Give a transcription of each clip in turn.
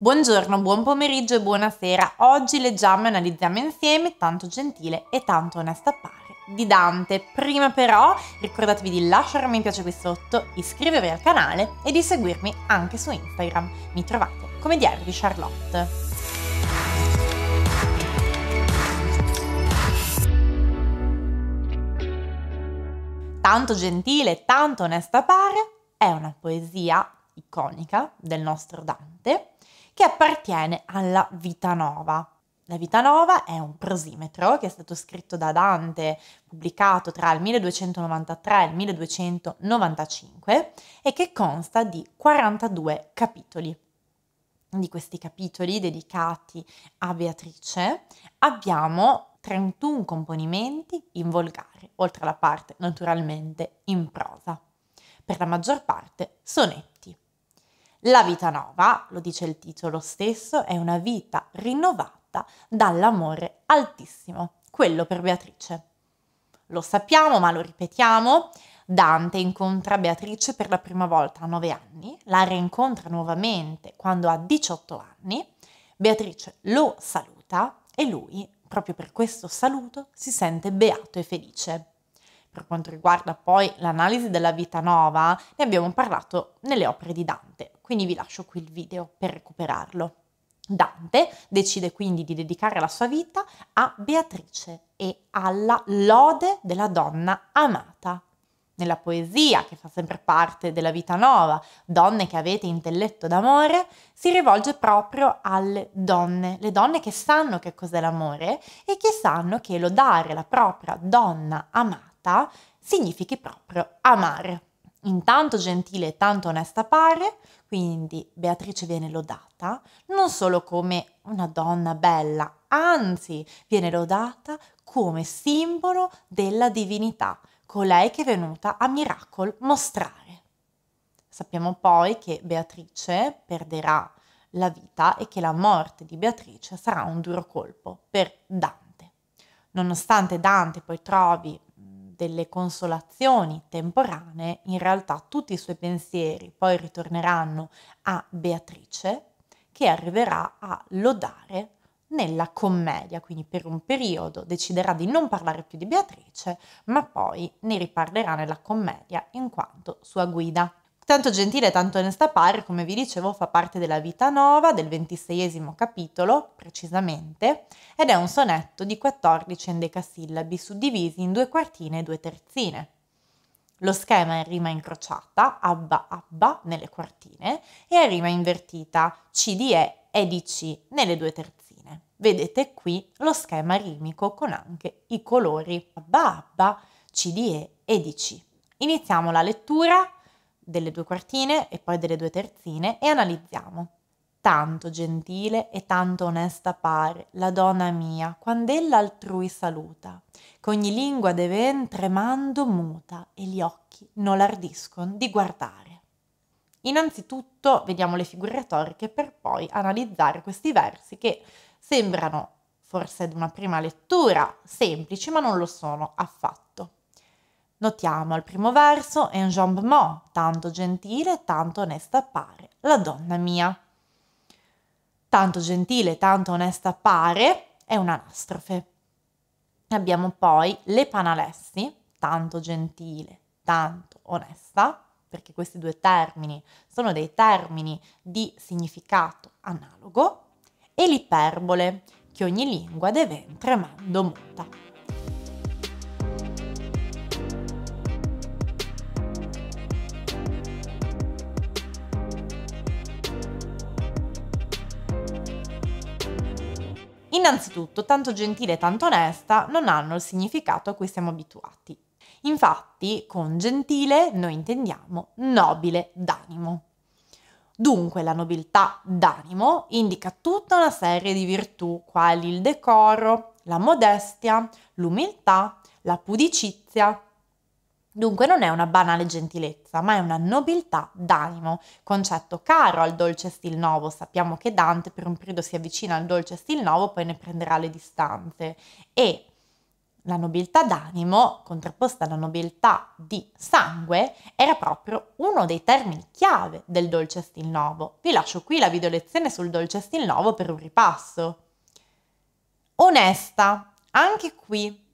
Buongiorno, buon pomeriggio e buonasera. Oggi leggiamo e analizziamo insieme Tanto gentile e tanto onesta appare di Dante. Prima però ricordatevi di lasciarmi un piace qui sotto, iscrivervi al canale e di seguirmi anche su Instagram. Mi trovate come Diario di Charlotte. Tanto gentile, e tanto onesta appare è una poesia iconica del nostro Dante che appartiene alla Vita Nova. La Vita Nova è un prosimetro che è stato scritto da Dante, pubblicato tra il 1293 e il 1295 e che consta di 42 capitoli. Di questi capitoli dedicati a Beatrice abbiamo 31 componimenti in volgare, oltre alla parte naturalmente in prosa. Per la maggior parte sonetti. La vita nuova, lo dice il titolo stesso, è una vita rinnovata dall'amore altissimo, quello per Beatrice. Lo sappiamo, ma lo ripetiamo, Dante incontra Beatrice per la prima volta a 9 anni, la rincontra nuovamente quando ha 18 anni, Beatrice lo saluta e lui, proprio per questo saluto, si sente beato e felice. Per quanto riguarda poi l'analisi della vita nuova, ne abbiamo parlato nelle opere di Dante, quindi vi lascio qui il video per recuperarlo. Dante decide quindi di dedicare la sua vita a Beatrice e alla lode della donna amata. Nella poesia, che fa sempre parte della vita nuova, donne che avete intelletto d'amore, si rivolge proprio alle donne, le donne che sanno che cos'è l'amore e che sanno che lodare la propria donna amata significhi proprio amare. Intanto gentile e tanto onesta pare, quindi Beatrice viene lodata non solo come una donna bella, anzi viene lodata come simbolo della divinità, colei che è venuta a miracol mostrare. Sappiamo poi che Beatrice perderà la vita e che la morte di Beatrice sarà un duro colpo per Dante. Nonostante Dante poi trovi delle consolazioni temporanee, in realtà tutti i suoi pensieri poi ritorneranno a Beatrice, che arriverà a lodare nella commedia, quindi per un periodo deciderà di non parlare più di Beatrice, ma poi ne riparlerà nella commedia in quanto sua guida. Tanto gentile, tanto onesta par, come vi dicevo, fa parte della Vita Nova, del ventiseiesimo capitolo, precisamente, ed è un sonetto di 14 endecasillabi suddivisi in due quartine e due terzine. Lo schema è in rima incrociata, abba abba nelle quartine, e a rima invertita, c e e di nelle due terzine. Vedete qui lo schema rimico con anche i colori abba abba, c e e di Iniziamo la lettura delle due quartine e poi delle due terzine e analizziamo. Tanto gentile e tanto onesta pare la donna mia, quando ella altrui saluta, che ogni lingua deven tremando muta e gli occhi non l'ardiscon di guardare. Innanzitutto vediamo le figure retoriche per poi analizzare questi versi che sembrano forse ad una prima lettura semplici ma non lo sono affatto. Notiamo al primo verso un jambement, tanto gentile, tanto onesta appare, la donna mia. Tanto gentile, tanto onesta appare è un'anastrofe. Abbiamo poi le panalessi, tanto gentile, tanto onesta, perché questi due termini sono dei termini di significato analogo, e l'iperbole, che ogni lingua deve tremando muta. Innanzitutto, tanto gentile e tanto onesta non hanno il significato a cui siamo abituati. Infatti, con gentile noi intendiamo nobile d'animo. Dunque, la nobiltà d'animo indica tutta una serie di virtù quali il decoro, la modestia, l'umiltà, la pudicizia, Dunque non è una banale gentilezza, ma è una nobiltà d'animo, concetto caro al dolce stil nuovo. Sappiamo che Dante per un periodo si avvicina al dolce stil nuovo, poi ne prenderà le distanze. E la nobiltà d'animo, contrapposta alla nobiltà di sangue, era proprio uno dei termini chiave del dolce stil nuovo. Vi lascio qui la videolezione sul dolce stil nuovo per un ripasso. Onesta, anche qui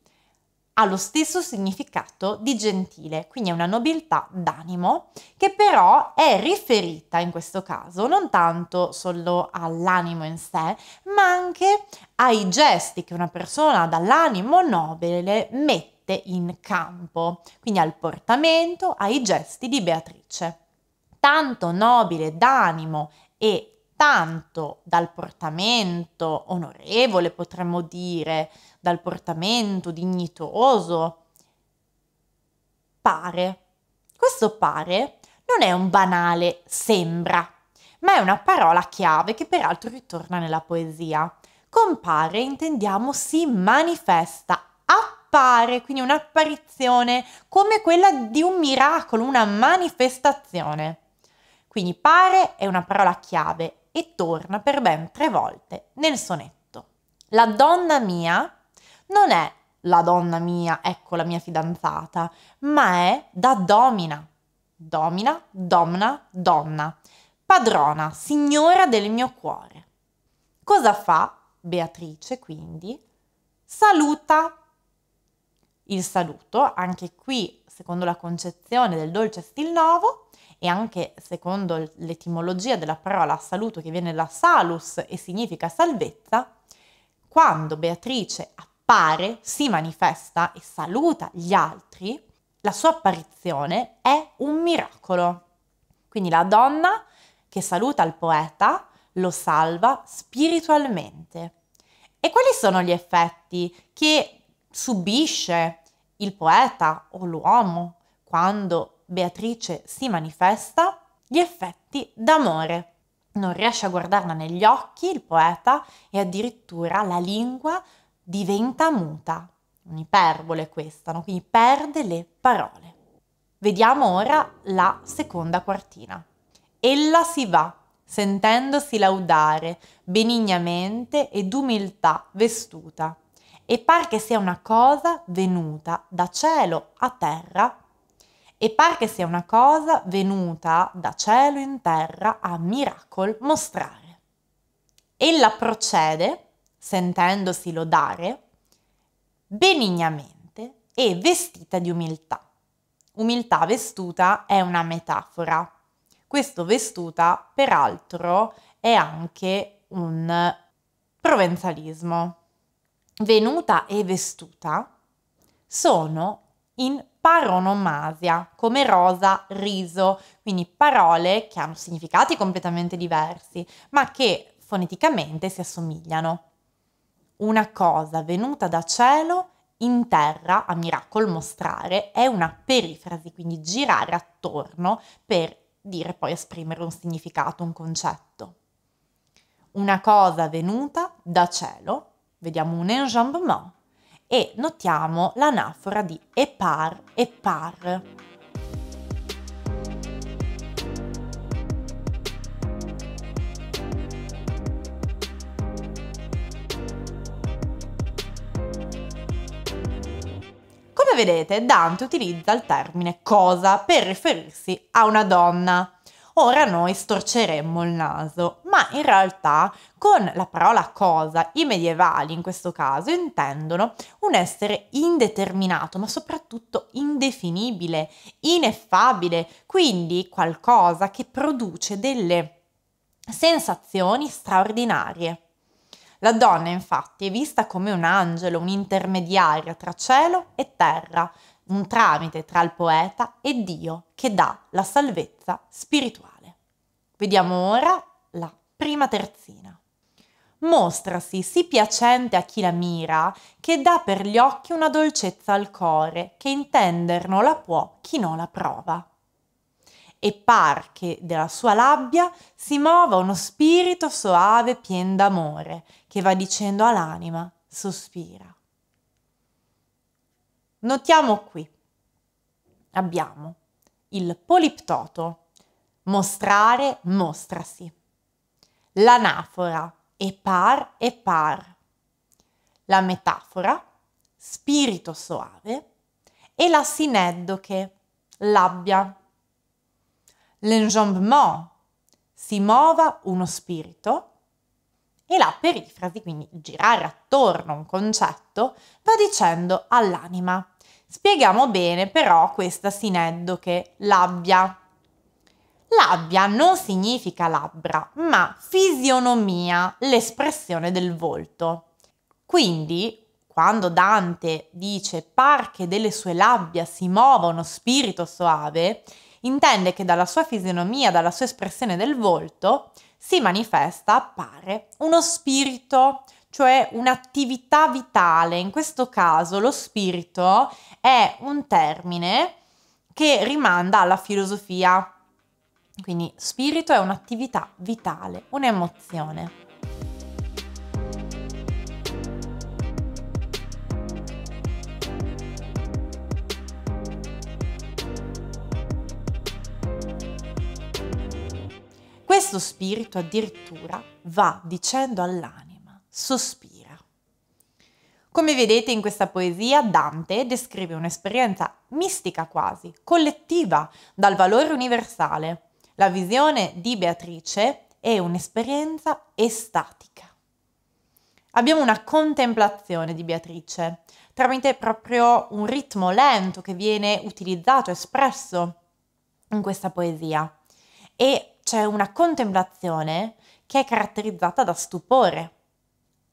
ha lo stesso significato di gentile, quindi è una nobiltà d'animo che però è riferita in questo caso non tanto solo all'animo in sé, ma anche ai gesti che una persona dall'animo nobile mette in campo, quindi al portamento, ai gesti di Beatrice. Tanto nobile d'animo e tanto dal portamento onorevole, potremmo dire, dal portamento dignitoso. Pare. Questo pare non è un banale sembra, ma è una parola chiave che peraltro ritorna nella poesia. Compare intendiamo si manifesta, appare, quindi un'apparizione come quella di un miracolo, una manifestazione. Quindi pare è una parola chiave e torna per ben tre volte nel sonetto. La donna mia non è la donna mia, ecco la mia fidanzata, ma è da domina. Domina, domna, donna. Padrona, signora del mio cuore. Cosa fa Beatrice quindi? Saluta. Il saluto, anche qui, secondo la concezione del dolce stil novo, e anche secondo l'etimologia della parola saluto che viene da salus e significa salvezza, quando Beatrice appare, si manifesta e saluta gli altri, la sua apparizione è un miracolo. Quindi la donna che saluta il poeta lo salva spiritualmente. E quali sono gli effetti che subisce il poeta o l'uomo quando Beatrice si manifesta, gli effetti d'amore. Non riesce a guardarla negli occhi il poeta e addirittura la lingua diventa muta. Un'iperbole questa, no? quindi perde le parole. Vediamo ora la seconda quartina. Ella si va, sentendosi laudare, benignamente ed umiltà vestuta, e par che sia una cosa venuta da cielo a terra e par che sia una cosa venuta da cielo in terra a miracol mostrare. Ella procede, sentendosi lodare, benignamente e vestita di umiltà. Umiltà vestuta è una metafora. Questo vestuta, peraltro, è anche un provenzalismo. Venuta e vestuta sono in paronomasia, come rosa, riso, quindi parole che hanno significati completamente diversi, ma che foneticamente si assomigliano. Una cosa venuta da cielo in terra, a miracol mostrare, è una perifrasi, quindi girare attorno per dire poi esprimere un significato, un concetto. Una cosa venuta da cielo, vediamo un enjambement, e notiamo l'anafora di e par e par. Come vedete, Dante utilizza il termine cosa per riferirsi a una donna, ora noi storceremmo il naso. Ma in realtà con la parola cosa i medievali in questo caso intendono un essere indeterminato, ma soprattutto indefinibile, ineffabile, quindi qualcosa che produce delle sensazioni straordinarie. La donna infatti è vista come un angelo, un intermediario tra cielo e terra, un tramite tra il poeta e Dio che dà la salvezza spirituale. Vediamo ora la prima terzina. Mostrasi sì piacente a chi la mira, che dà per gli occhi una dolcezza al core, che intender non la può chi non la prova. E par che della sua labbia si muova uno spirito soave pien d'amore, che va dicendo all'anima, sospira. Notiamo qui. Abbiamo il poliptoto, mostrare, mostrasi. L'anafora, e par e par. La metafora, spirito soave, e la sineddoche, l'abbia. L'enjambement, si muova uno spirito, e la perifrasi, quindi girare attorno a un concetto, va dicendo all'anima Spieghiamo bene però questa sineddoche, labbia. Labbia non significa labbra, ma fisionomia, l'espressione del volto. Quindi, quando Dante dice par che delle sue labbia si muova uno spirito soave, intende che dalla sua fisionomia, dalla sua espressione del volto, si manifesta, appare uno spirito, cioè un'attività vitale. In questo caso lo spirito è un termine che rimanda alla filosofia. Quindi spirito è un'attività vitale, un'emozione. Questo spirito addirittura va dicendo all'anima sospira. Come vedete in questa poesia, Dante descrive un'esperienza mistica quasi, collettiva, dal valore universale. La visione di Beatrice è un'esperienza estatica. Abbiamo una contemplazione di Beatrice tramite proprio un ritmo lento che viene utilizzato, espresso in questa poesia. E c'è una contemplazione che è caratterizzata da stupore,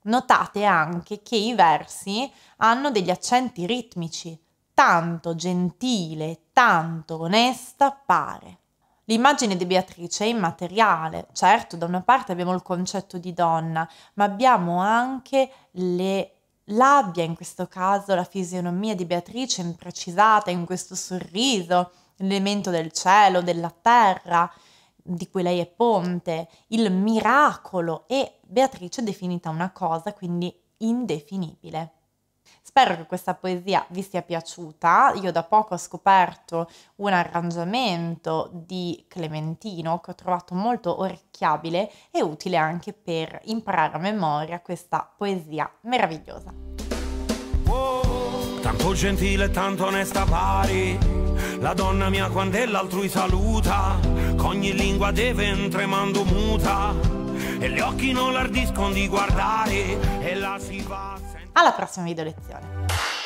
Notate anche che i versi hanno degli accenti ritmici, tanto gentile, tanto onesta pare. L'immagine di Beatrice è immateriale, certo da una parte abbiamo il concetto di donna, ma abbiamo anche le labbia, in questo caso la fisionomia di Beatrice imprecisata in questo sorriso, l'elemento del cielo, della terra, di cui lei è ponte, il miracolo e Beatrice è definita una cosa quindi indefinibile. Spero che questa poesia vi sia piaciuta. Io da poco ho scoperto un arrangiamento di Clementino che ho trovato molto orecchiabile e utile anche per imparare a memoria questa poesia meravigliosa. Oh, tanto gentile, tanto onesta pari la donna mia quando è l'altrui saluta, ogni lingua deve entremando muta, e gli occhi non l'ardiscono di guardare, e la si va... Alla prossima video lezione!